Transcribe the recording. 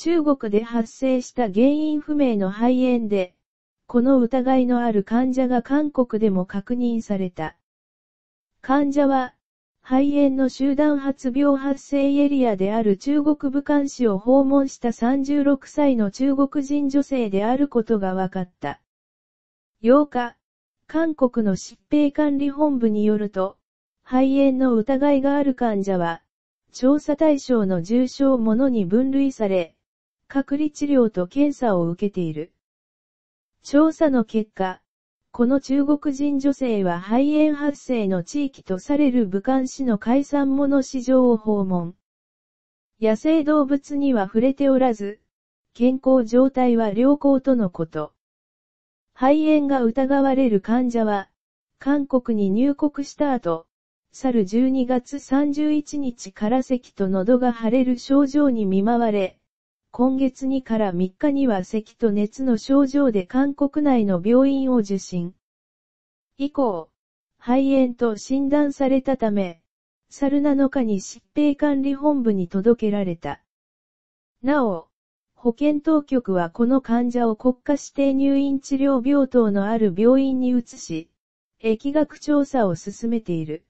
中国で発生した原因不明の肺炎で、この疑いのある患者が韓国でも確認された。患者は、肺炎の集団発病発生エリアである中国武漢市を訪問した36歳の中国人女性であることが分かった。8日、韓国の疾病管理本部によると、肺炎の疑いがある患者は、調査対象の重症者に分類され、隔離治療と検査を受けている。調査の結果、この中国人女性は肺炎発生の地域とされる武漢市の海産物市場を訪問。野生動物には触れておらず、健康状態は良好とのこと。肺炎が疑われる患者は、韓国に入国した後、去る12月31日から咳と喉が腫れる症状に見舞われ、今月2から3日には咳と熱の症状で韓国内の病院を受診。以降、肺炎と診断されたため、猿7日に疾病管理本部に届けられた。なお、保健当局はこの患者を国家指定入院治療病棟のある病院に移し、疫学調査を進めている。